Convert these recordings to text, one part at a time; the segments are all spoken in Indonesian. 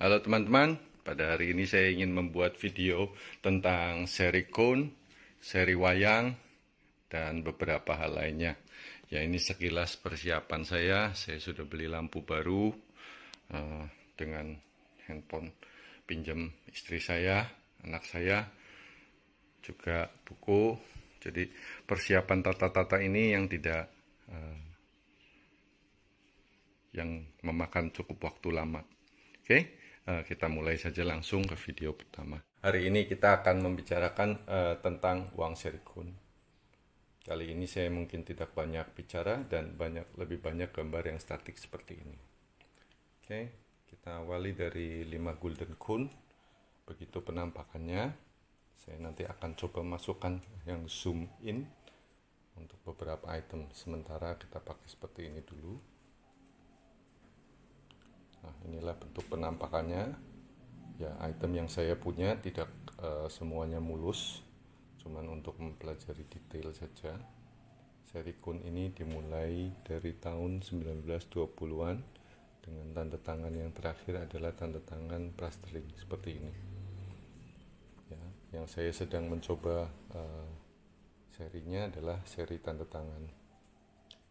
Halo teman-teman, pada hari ini saya ingin membuat video tentang seri kun, seri wayang, dan beberapa hal lainnya. Ya ini sekilas persiapan saya, saya sudah beli lampu baru uh, dengan handphone pinjam istri saya, anak saya, juga buku. Jadi persiapan tata-tata ini yang tidak uh, yang memakan cukup waktu lama. Oke. Okay? Eh, kita mulai saja langsung ke video pertama. Hari ini kita akan membicarakan uh, tentang uang sirkun. Kali ini saya mungkin tidak banyak bicara dan banyak lebih banyak gambar yang statik seperti ini. Oke, kita awali dari 5 golden kun. Begitu penampakannya. Saya nanti akan coba masukkan yang zoom in untuk beberapa item. Sementara kita pakai seperti ini dulu. Nah, inilah bentuk penampakannya. Ya, item yang saya punya tidak e, semuanya mulus, cuman untuk mempelajari detail saja. Seri kun ini dimulai dari tahun 1920-an dengan tanda tangan yang terakhir adalah tanda tangan plastering seperti ini. Ya, yang saya sedang mencoba uh, serinya adalah seri tanda tangan.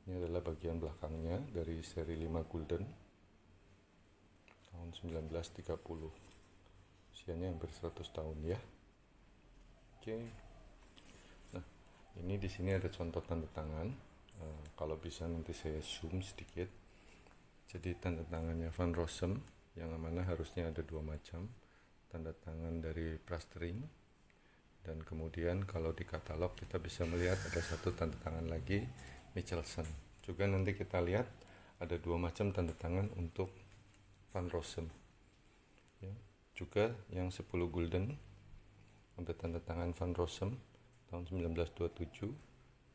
Ini adalah bagian belakangnya dari seri 5 golden tahun 1930 usianya hampir 100 tahun ya oke okay. nah ini di sini ada contoh tanda tangan uh, kalau bisa nanti saya zoom sedikit jadi tanda tangannya Van Rossum yang mana harusnya ada dua macam tanda tangan dari plastering dan kemudian kalau di katalog kita bisa melihat ada satu tanda tangan lagi Michelson juga nanti kita lihat ada dua macam tanda tangan untuk Van Rossum ya. juga yang 10 golden ada tanda tangan Van Rossum tahun 1927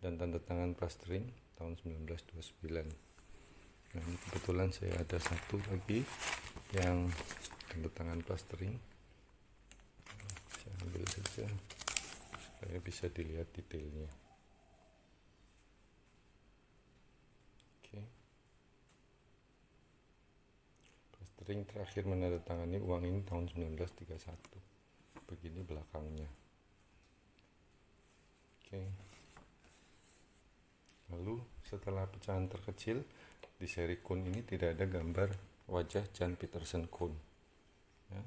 dan tanda tangan Prastering tahun 1929 nah kebetulan saya ada satu lagi yang tanda tangan Prastering saya ambil saja supaya bisa dilihat detailnya oke okay. Ring terakhir menandatangani uang ini tahun 1931. Begini belakangnya. Oke. Lalu setelah pecahan terkecil di seri Kun ini tidak ada gambar wajah Jan Peterson Kun. Ya.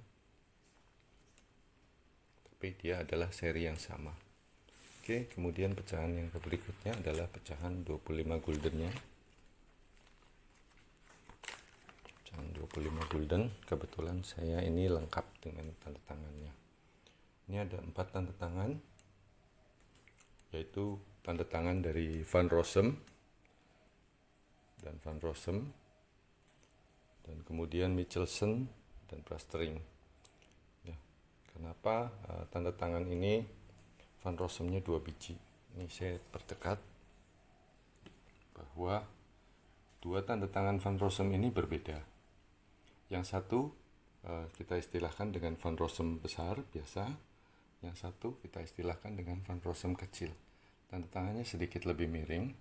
Tapi dia adalah seri yang sama. Oke, kemudian pecahan yang berikutnya adalah pecahan 25 guldennya. 25 gulden kebetulan saya ini lengkap dengan tanda tangannya ini ada empat tanda tangan yaitu tanda tangan dari Van Rossum dan Van Rossum dan kemudian Michelson dan Prastering ya, kenapa uh, tanda tangan ini Van Rossumnya dua biji ini saya perdekat bahwa dua tanda tangan Van Rossum ini berbeda yang satu eh, kita istilahkan dengan Van Rossum besar biasa, yang satu kita istilahkan dengan Van Rossum kecil. Tanda tangannya sedikit lebih miring.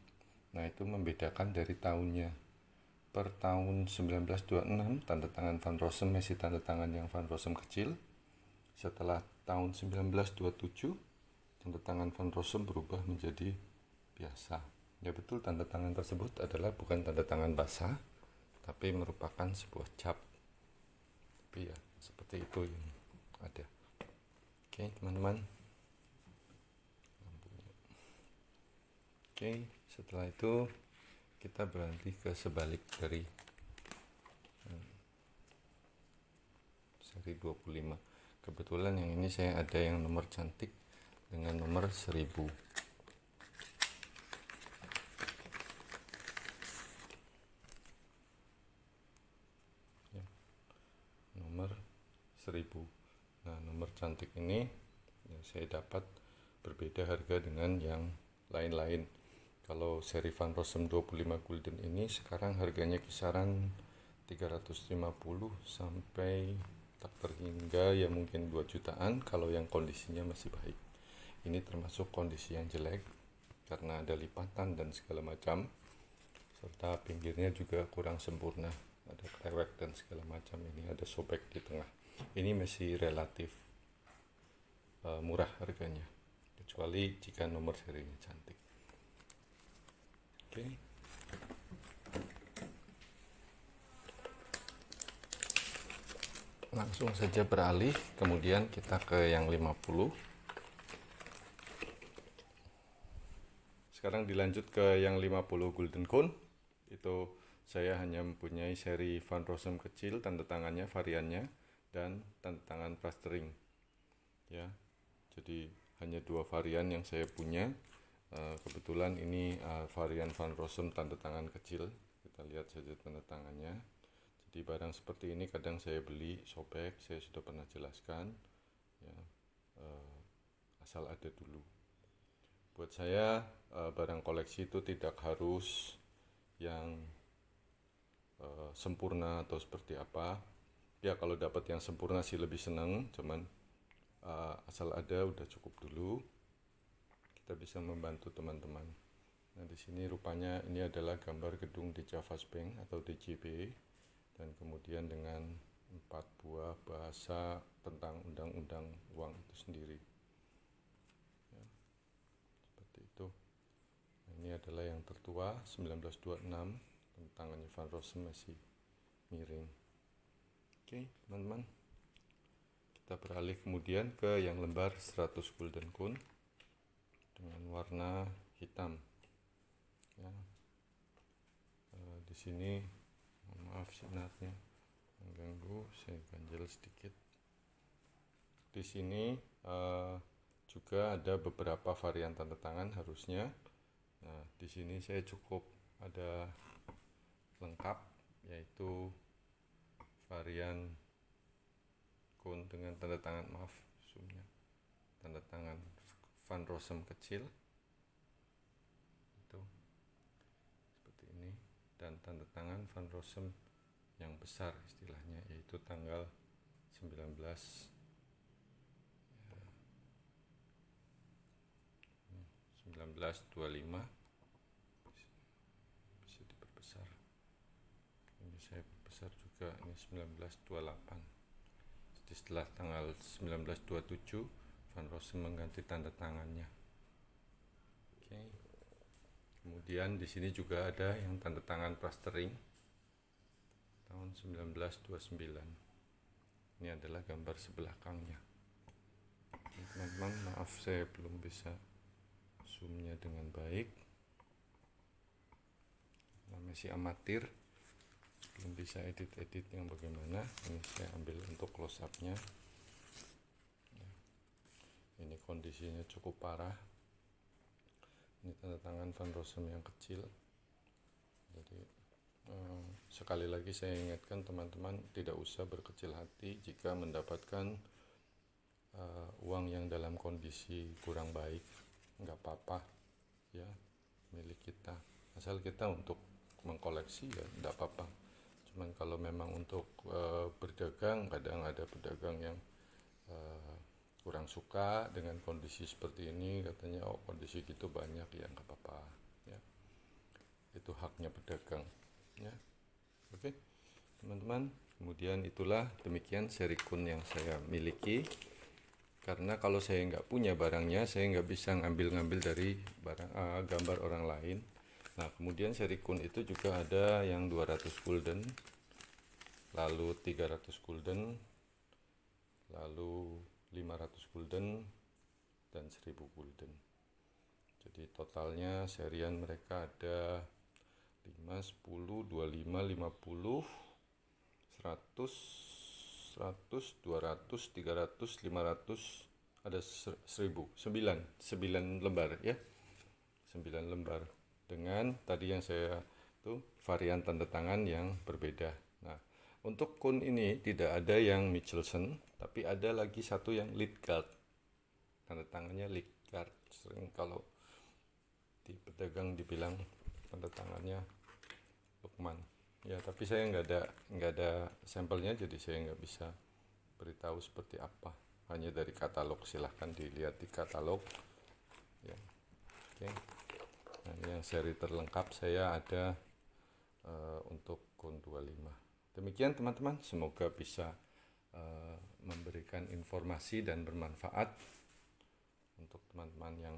Nah, itu membedakan dari tahunnya. Per tahun 1926 tanda tangan Van Rossum masih tanda tangan yang Van Rossum kecil. Setelah tahun 1927 tanda tangan Van Rossum berubah menjadi biasa. Ya betul tanda tangan tersebut adalah bukan tanda tangan basah tapi merupakan sebuah cap tapi ya seperti itu yang ada oke teman-teman oke setelah itu kita berhenti ke sebalik dari hmm, seri 25 kebetulan yang ini saya ada yang nomor cantik dengan nomor 1000 1000 nah nomor cantik ini ya, saya dapat berbeda harga dengan yang lain-lain kalau seri Van Rossum 25 golden ini sekarang harganya kisaran 350 sampai tak terhingga ya mungkin 2 jutaan kalau yang kondisinya masih baik ini termasuk kondisi yang jelek karena ada lipatan dan segala macam serta pinggirnya juga kurang sempurna ada krewek dan segala macam ini ada sobek di tengah ini masih relatif uh, murah harganya kecuali jika nomor serinya cantik oke okay. langsung saja beralih kemudian kita ke yang 50 sekarang dilanjut ke yang 50 Golden Cone itu saya hanya mempunyai seri Van Rossum kecil tanda tangannya variannya dan tantangan plastering ya jadi hanya dua varian yang saya punya eh, kebetulan ini eh, varian Van Rossum tanda tangan kecil kita lihat saja tanda tangannya jadi barang seperti ini kadang saya beli sobek saya sudah pernah jelaskan ya eh, asal ada dulu buat saya barang koleksi itu tidak harus yang sempurna atau seperti apa ya kalau dapat yang sempurna sih lebih senang cuman uh, asal ada udah cukup dulu kita bisa membantu teman-teman nah di sini rupanya ini adalah gambar gedung di Java Spring atau JB dan kemudian dengan empat buah bahasa tentang undang-undang uang itu sendiri ya, seperti itu nah, ini adalah yang tertua 1926 tentang Van Rossum miring Oke, teman-teman. Kita beralih kemudian ke yang lembar 100 Golden Kun dengan warna hitam. Ya. E, di sini maaf sinarnya mengganggu, saya ganjel sedikit. Di sini e, juga ada beberapa varian tanda tangan harusnya. Nah, di sini saya cukup ada lengkap yaitu varian kun dengan tanda tangan maaf zoomnya tanda tangan Van Rossum kecil itu seperti ini dan tanda tangan Van Rossum yang besar istilahnya yaitu tanggal 19 1925 juga ini 1928 jadi setelah tanggal 1927 Van Rossum mengganti tanda tangannya oke kemudian di sini juga ada yang tanda tangan plastering tahun 1929 ini adalah gambar sebelah kangnya teman-teman maaf saya belum bisa zoomnya dengan baik masih amatir belum bisa edit-edit yang bagaimana ini saya ambil untuk close up nya ya. ini kondisinya cukup parah ini tanda tangan Van Rossum yang kecil jadi eh, sekali lagi saya ingatkan teman-teman tidak usah berkecil hati jika mendapatkan uh, uang yang dalam kondisi kurang baik nggak apa-apa ya milik kita asal kita untuk mengkoleksi ya tidak apa-apa teman-teman kalau memang untuk uh, berdagang kadang ada pedagang yang uh, kurang suka dengan kondisi seperti ini katanya oh kondisi gitu banyak ya nggak apa-apa ya itu haknya pedagang ya oke okay. teman-teman kemudian itulah demikian seri kun yang saya miliki karena kalau saya nggak punya barangnya saya nggak bisa ngambil-ngambil dari barang uh, gambar orang lain Nah, kemudian seri kun itu juga ada yang 200 gulden, lalu 300 gulden, lalu 500 gulden, dan 1000 gulden. Jadi totalnya serian mereka ada 5, 10, 25, 50, 100, 100, 200, 300, 500, ada 1000, 9, 9 lembar ya. 9 lembar dengan tadi yang saya tuh varian tanda tangan yang berbeda. Nah, untuk kun ini tidak ada yang Michelson, tapi ada lagi satu yang Lidgard. Tanda tangannya Lidgard. Sering kalau di pedagang dibilang tanda tangannya Lukman. Ya, tapi saya nggak ada nggak ada sampelnya, jadi saya nggak bisa beritahu seperti apa. Hanya dari katalog silahkan dilihat di katalog. Ya. Oke. Okay seri terlengkap saya ada uh, untuk kon 25 demikian teman-teman semoga bisa uh, memberikan informasi dan bermanfaat untuk teman-teman yang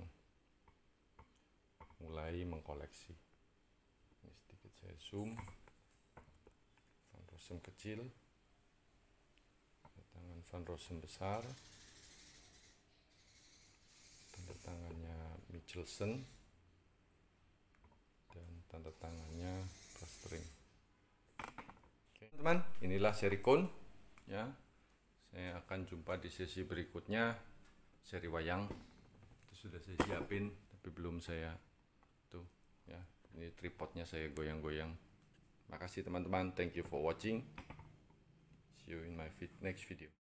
mulai mengkoleksi ini sedikit saya zoom Van Rossum kecil tangan Van Rossum besar tanda tangannya Michelson tanda tangannya restring Oke teman inilah seri kon ya saya akan jumpa di sesi berikutnya seri wayang itu sudah saya siapin tapi belum saya tuh ya ini tripodnya saya goyang-goyang makasih teman-teman thank you for watching see you in my next video